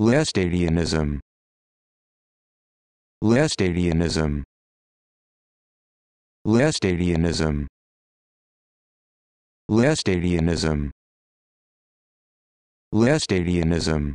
Lestadianism Lestadianism Lestadianism Lestadianism Lestadianism